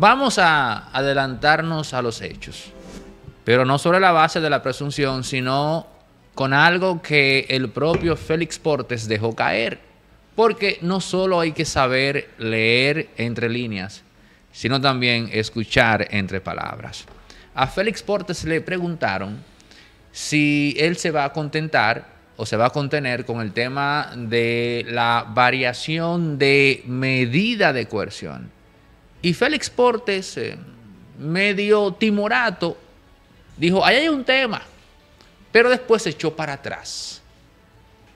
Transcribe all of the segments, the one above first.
Vamos a adelantarnos a los hechos, pero no sobre la base de la presunción, sino con algo que el propio Félix Portes dejó caer, porque no solo hay que saber leer entre líneas, sino también escuchar entre palabras. A Félix Portes le preguntaron si él se va a contentar o se va a contener con el tema de la variación de medida de coerción y Félix Portes, eh, medio timorato, dijo, ahí hay un tema, pero después se echó para atrás.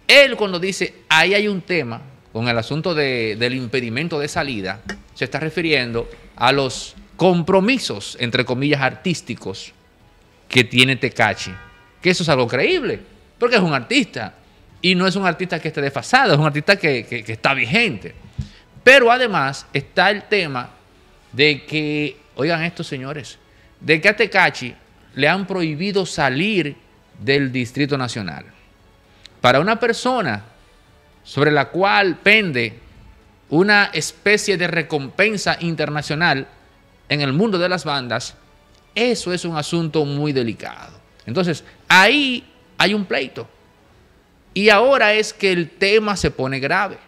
Él cuando dice, ahí hay un tema, con el asunto del impedimento de salida, se está refiriendo a los compromisos, entre comillas, artísticos que tiene Tecachi. Que eso es algo creíble, porque es un artista. Y no es un artista que esté desfasado, es un artista que está vigente. Pero además está el tema de que, oigan estos señores, de que a Tecachi le han prohibido salir del Distrito Nacional. Para una persona sobre la cual pende una especie de recompensa internacional en el mundo de las bandas, eso es un asunto muy delicado. Entonces, ahí hay un pleito. Y ahora es que el tema se pone grave.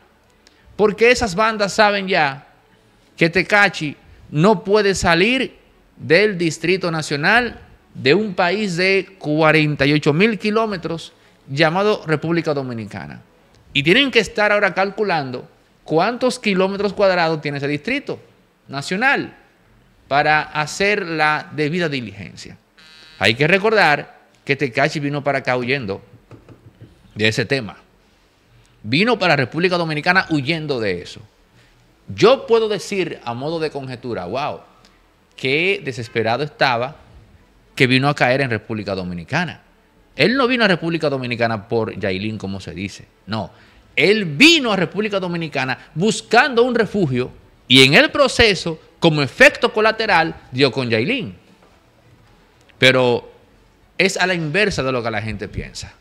Porque esas bandas saben ya que Tecachi no puede salir del Distrito Nacional de un país de 48 mil kilómetros llamado República Dominicana. Y tienen que estar ahora calculando cuántos kilómetros cuadrados tiene ese distrito nacional para hacer la debida diligencia. Hay que recordar que Tecachi este vino para acá huyendo de ese tema. Vino para República Dominicana huyendo de eso. Yo puedo decir a modo de conjetura, wow, qué desesperado estaba que vino a caer en República Dominicana. Él no vino a República Dominicana por Yailin, como se dice. No, él vino a República Dominicana buscando un refugio y en el proceso, como efecto colateral, dio con Yailin. Pero es a la inversa de lo que la gente piensa.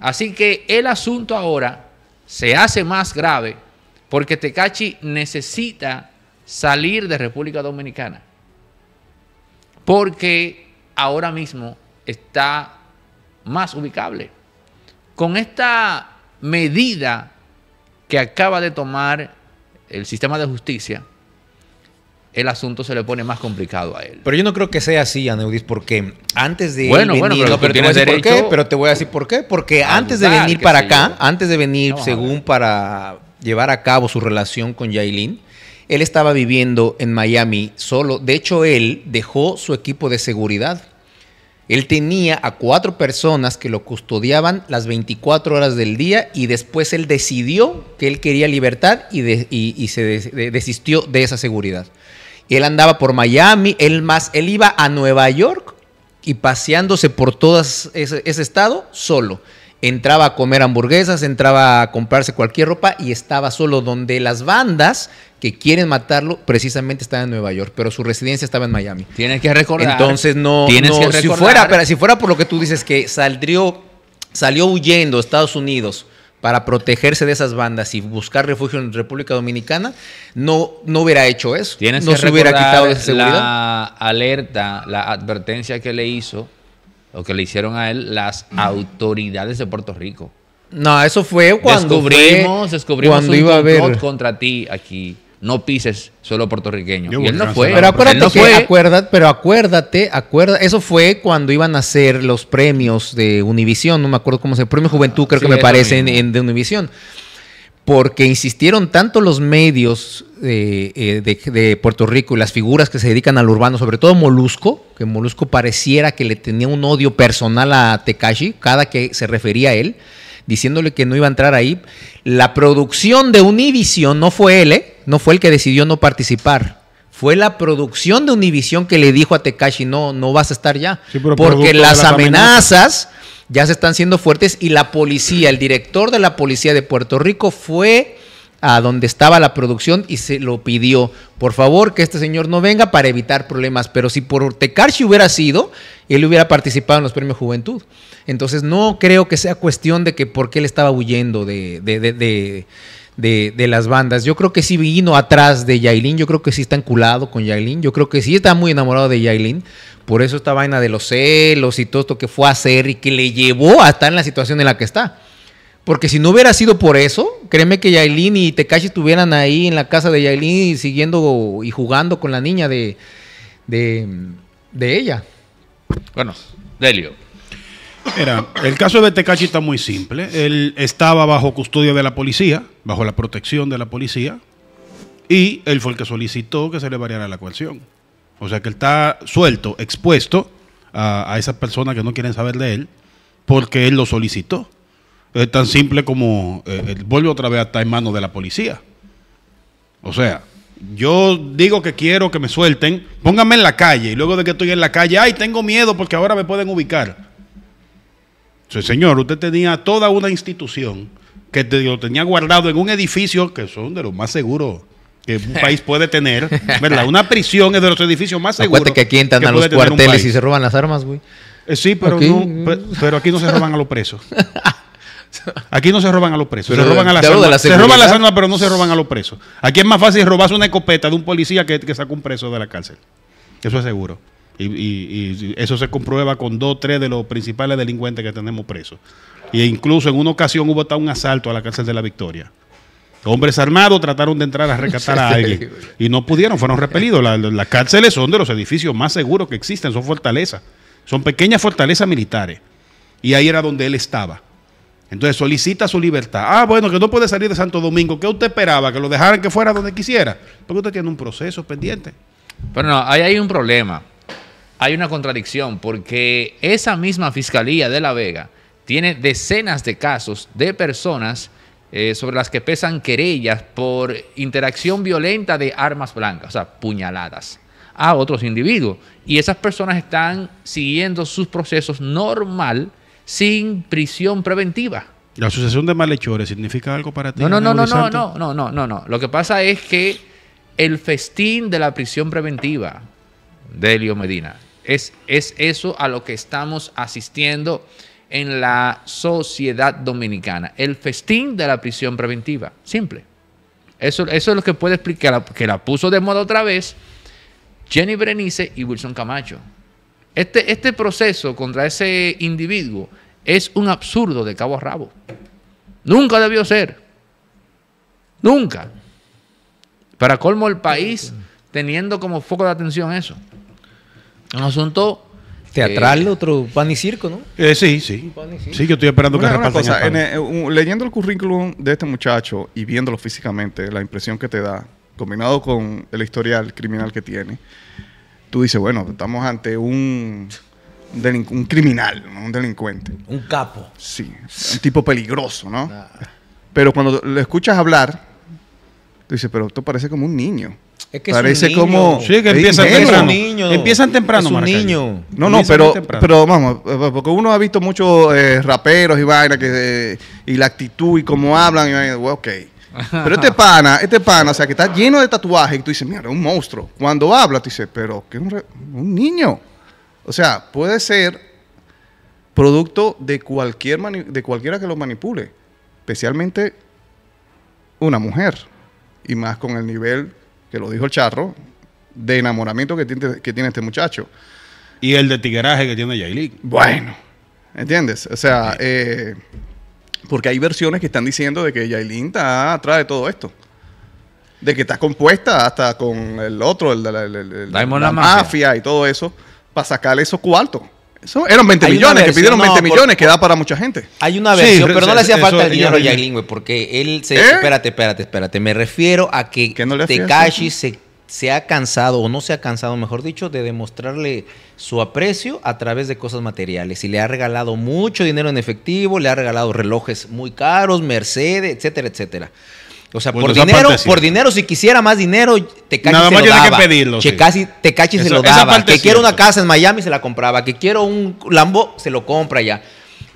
Así que el asunto ahora se hace más grave porque Tecachi necesita salir de República Dominicana. Porque ahora mismo está más ubicable. Con esta medida que acaba de tomar el sistema de justicia, el asunto se le pone más complicado a él. Pero yo no creo que sea así, Aneudis, porque antes de bueno, bueno, pero, pero, te voy a decir por qué, porque antes de venir para acá, antes de venir según para llevar a cabo su relación con Yailin. Él estaba viviendo en Miami solo. De hecho, él dejó su equipo de seguridad. Él tenía a cuatro personas que lo custodiaban las 24 horas del día y después él decidió que él quería libertad y, se desistió de esa seguridad. Él andaba por Miami, él más, él iba a Nueva York y paseándose por todo ese estado solo entraba a comer hamburguesas, entraba a comprarse cualquier ropa y estaba solo, donde las bandas que quieren matarlo precisamente están en Nueva York, pero su residencia estaba en Miami. Tienes que recordar. Entonces no, si fuera, pero si fuera por lo que tú dices que saldrió, salió huyendo a Estados Unidos para protegerse de esas bandas y buscar refugio en República Dominicana, no, no hubiera hecho eso. no se hubiera quitado esa seguridad. La alerta, la advertencia que le hizo lo que le hicieron a él las autoridades de Puerto Rico. No, eso fue cuando descubrimos, descubrimos un iba a haber... contra ti aquí. No pises solo puertorriqueño. y él no fue. Pero acuérdate, Acuérdate, pero acuérdate, acuérdate, eso fue cuando iban a hacer los premios de Univisión, no me acuerdo cómo se, Premio Juventud creo que me parece de Univisión porque insistieron tanto los medios eh, eh, de, Puerto Rico y las figuras que se dedican al urbano, sobre todo Molusco, que Molusco pareciera que le tenía un odio personal a Tekashi cada que se refería a él, diciéndole que no iba a entrar ahí. La producción de Univision no fue él, ¿eh? no fue el que decidió no participar. Fue la producción de Univision que le dijo a Tekashi, no, no vas a estar ya. porque las amenazas ya se están siendo fuertes y la policía, el director de la policía de Puerto Rico fue a donde estaba la producción y se lo pidió, por favor, que este señor no venga para evitar problemas. Pero si por si hubiera sido, él hubiera participado en los premios Juventud. Entonces no creo que sea cuestión de que por qué él estaba huyendo de, de, de de, las bandas. Yo creo que sí vino atrás de Yailin, yo creo que sí está enculado con Yailin, yo creo que sí está muy enamorado de Yailin. Por eso esta vaina de los celos y todo esto que fue a hacer y que le llevó a estar en la situación en la que está. Porque si no hubiera sido por eso, créeme que Yailin y Tekashi estuvieran ahí en la casa de Yailin y siguiendo y jugando con la niña de, de, de ella. Bueno, Delio. Mira, el caso de Betecachi está muy simple. Él estaba bajo custodia de la policía, bajo la protección de la policía, y él fue el que solicitó que se le variara la coerción. O sea que él está suelto, expuesto a, esas personas que no quieren saber de él, porque él lo solicitó. Es tan simple como eh, vuelve otra vez a estar en manos de la policía. O sea, yo digo que quiero que me suelten, pónganme en la calle y luego de que estoy en la calle, ay, tengo miedo porque ahora me pueden ubicar señor, usted tenía toda una institución que lo tenía guardado en un edificio que son de los más seguros que un país puede tener, ¿verdad? Una prisión es de los edificios más seguros. Acuérdate que aquí entran a los cuarteles y se roban las armas, güey. Eh, sí, pero, no, pero aquí no se roban a los presos. Aquí no se roban a los presos, se roban a las armas. se roban las armas, pero no se roban a los presos. Aquí es más fácil robarse una escopeta de un policía que, que saca un preso de la cárcel. Eso es seguro. Y, eso se comprueba con dos, tres de los principales delincuentes que tenemos presos. E incluso en una ocasión hubo hasta un asalto a la cárcel de la Victoria. Hombres armados trataron de entrar a rescatar a alguien y no pudieron, fueron repelidos. las cárceles son de los edificios más seguros que existen, son fortalezas, son pequeñas fortalezas militares. Y ahí era donde él estaba. Entonces solicita su libertad. Ah, bueno, que no puede salir de Santo Domingo. ¿Qué usted esperaba? ¿Que lo dejaran que fuera donde quisiera? Porque usted tiene un proceso pendiente. Pero no, ahí hay un problema hay una contradicción porque esa misma Fiscalía de La Vega tiene decenas de casos de personas eh, sobre las que pesan querellas por interacción violenta de armas blancas, o sea, puñaladas a otros individuos. Y esas personas están siguiendo sus procesos normal sin prisión preventiva. ¿La sucesión de malhechores significa algo para ti? No, no, no, no, no, no, no, no, no, no. Lo que pasa es que el festín de la prisión preventiva de Elio Medina es, eso a lo que estamos asistiendo en la sociedad dominicana. El festín de la prisión preventiva. Simple. Eso, es lo que puede explicar, que la puso de moda otra vez Jenny Brenice y Wilson Camacho. Este, este proceso contra ese individuo es un absurdo de cabo a rabo. Nunca debió ser. Nunca. Para colmo el país teniendo como foco de atención eso un asunto teatral, eh, otro pan y circo, ¿no? Eh, sí, sí. Sí, yo estoy esperando que una eh, leyendo el currículum de este muchacho y viéndolo físicamente, la impresión que te da, combinado con el historial criminal que tiene, tú dices, bueno, estamos ante un, un criminal, un delincuente. Un capo. Sí, un tipo peligroso, ¿no? Ah. Pero cuando le escuchas hablar, dice pero esto parece como un niño. Es que parece como. Sí, que empiezan temprano. Empiezan temprano, es un niño. No, no, pero, pero vamos, eh, porque uno ha visto muchos eh, raperos y vainas eh, y la actitud y cómo hablan, y bueno, ok. Pero este pana, este pana, o sea, que está lleno de tatuajes y tú dices, mira, es un monstruo. Cuando habla, tú dices, pero que un, un niño. O sea, puede ser producto de cualquier de cualquiera que lo manipule, especialmente una mujer y más con el nivel, que lo dijo el charro, de enamoramiento que tiene, que tiene este muchacho. Y el de tigueraje que tiene Jaylin. Bueno, ¿entiendes? O sea, eh, porque hay versiones que están diciendo de que Jaylin está atrás de todo esto. De que está compuesta hasta con el otro, el de la, mafia y todo eso, para sacarle esos cuartos eran 20 millones, que pidieron 20 millones, que da para mucha gente. Hay una versión, pero no le hacía falta el dinero a Yailin, porque él se. ¿Eh? Espérate, espérate, espérate. Me refiero a que no Tekashi se, se, ha cansado, o no se ha cansado, mejor dicho, de demostrarle su aprecio a través de cosas materiales. Y le ha regalado mucho dinero en efectivo, le ha regalado relojes muy caros, Mercedes, etcétera, etcétera. O sea, por dinero, por dinero, si quisiera más dinero, te cachis se lo daba. que pedirlo. te se lo daba. Que quiero una casa en Miami, se la compraba. Que quiero un Lambo, se lo compra ya.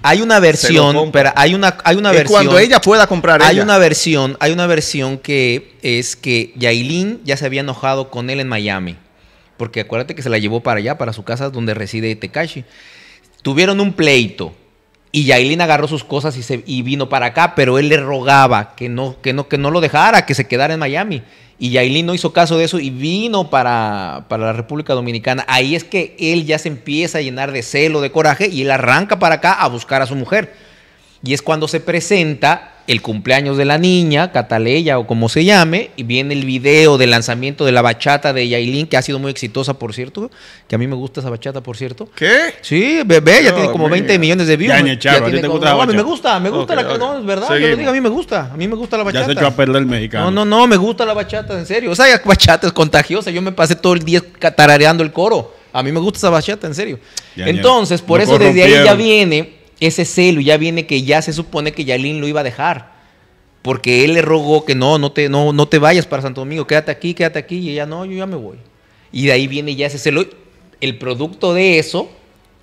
Hay una versión, pero hay una, hay una y Cuando ella pueda comprar Hay una versión, hay una versión que es que Yailin ya se había enojado con él en Miami. Porque acuérdate que se la llevó para allá, para su casa donde reside Tekashi. Tuvieron un pleito. Y Yailin agarró sus cosas y, se, vino para acá, pero él le rogaba que no, que, no, que no lo dejara, que se quedara en Miami. Y Yailin no hizo caso de eso y vino para, para la República Dominicana. Ahí es que él ya se empieza a llenar de celo, de coraje, y él arranca para acá a buscar a su mujer. Y es cuando se presenta el cumpleaños de la niña, Cataleya o como se llame, y viene el video del lanzamiento de la bachata de Yailin, que ha sido muy exitosa, por cierto, que a mí me gusta esa bachata, por cierto. ¿Qué? Sí, bebé, ya tiene como 20 millones de views. Ya, me gusta, me gusta la okay. verdad, yo digo, a mí me gusta, a mí me gusta la bachata. Ya se echó a perder el mexicano. No, no, no, me gusta la bachata, en serio. O Esa bachata es contagiosa, yo me pasé todo el día tarareando el coro. A mí me gusta esa bachata, en serio. Entonces, por eso desde ahí ya viene ese celo ya viene que ya se supone que Yalín lo iba a dejar. Porque él le rogó que no, no te, no, no te vayas para Santo Domingo, quédate aquí, quédate aquí. Y ella, no, yo ya me voy. Y de ahí viene ya ese celo. El producto de eso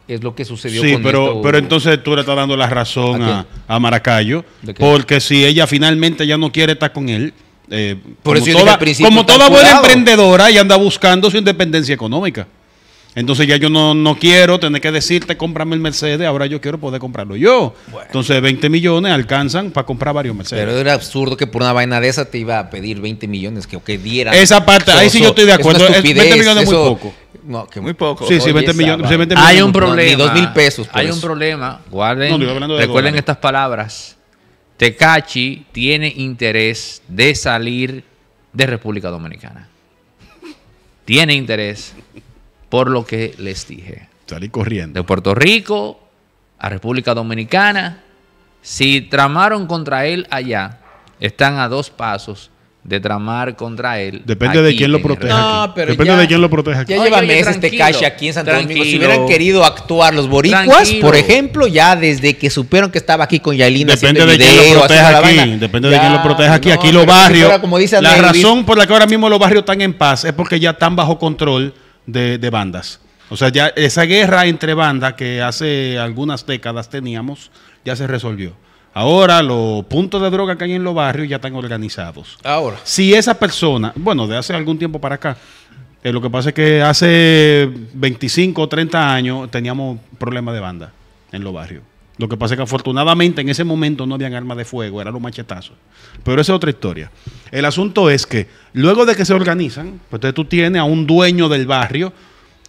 es lo que sucedió. Sí, pero, pero entonces tú le estás dando la razón a, Maracayo. Porque si ella finalmente ya no quiere estar con él, eh, Por toda, como toda buena emprendedora, ella anda buscando su independencia económica. Entonces ya yo no, quiero tener que decirte, cómprame el Mercedes, ahora yo quiero poder comprarlo yo. Entonces 20 millones alcanzan para comprar varios Mercedes. Pero era absurdo que por una vaina de esa te iba a pedir 20 millones, que, que dieran. Esa parte, ahí sí yo estoy de acuerdo. 20 millones es muy poco. No, que muy poco. Sí, sí, 20 millones, Hay un problema. Ni mil pesos. Hay pues. un problema. Guarden, recuerden estas palabras. Tecachi tiene interés de salir de República Dominicana. Tiene interés por lo que les dije. Salí corriendo. De Puerto Rico a República Dominicana. Si tramaron contra él allá, están a dos pasos de tramar contra él. Depende de quién lo proteja. No, pero Depende de quién lo proteja. Ya lleva meses este cache aquí en Santo Domingo. Si hubieran querido actuar los boricuas, por ejemplo, ya desde que supieron que estaba aquí con Yalina. Depende de quién lo proteja aquí. Depende de quién lo proteja aquí. aquí los barrios. la razón por la que ahora mismo los barrios están en paz es porque ya están bajo control de, bandas. O sea, ya esa guerra entre bandas que hace algunas décadas teníamos, ya se resolvió. Ahora los puntos de droga que hay en los barrios ya están organizados. Ahora. Si esa persona, bueno, de hace algún tiempo para acá, eh, lo que pasa es que hace 25 o 30 años teníamos problemas de banda en los barrios. Lo que pasa es que afortunadamente en ese momento no habían armas de fuego, eran los machetazos. Pero esa es otra historia. El asunto es que luego de que se organizan, pues tú tienes a un dueño del barrio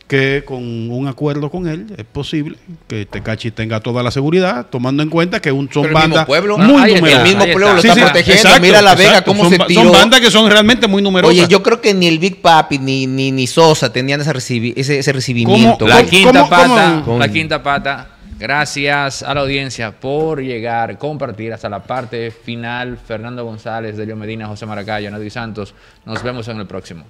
que con un acuerdo con él es posible que este cachi tenga toda la seguridad, tomando en cuenta que son bandas muy numerosas. El mismo pueblo lo está protegiendo. Mira la Vega cómo se tiró. Son bandas que son realmente muy numerosas. Oye, yo creo que ni el Big Papi ni, ni, Sosa tenían ese, ese, recibimiento. la quinta pata. La quinta pata Gracias a la audiencia por llegar, compartir hasta la parte final. Fernando González, Delio Medina, José Maracayo, Nadie Santos. Nos vemos en el próximo.